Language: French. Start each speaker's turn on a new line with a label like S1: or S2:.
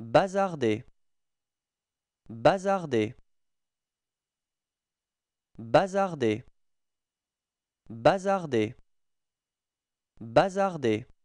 S1: Bazardé, bazardé, bazardé, bazardé, Bazarder.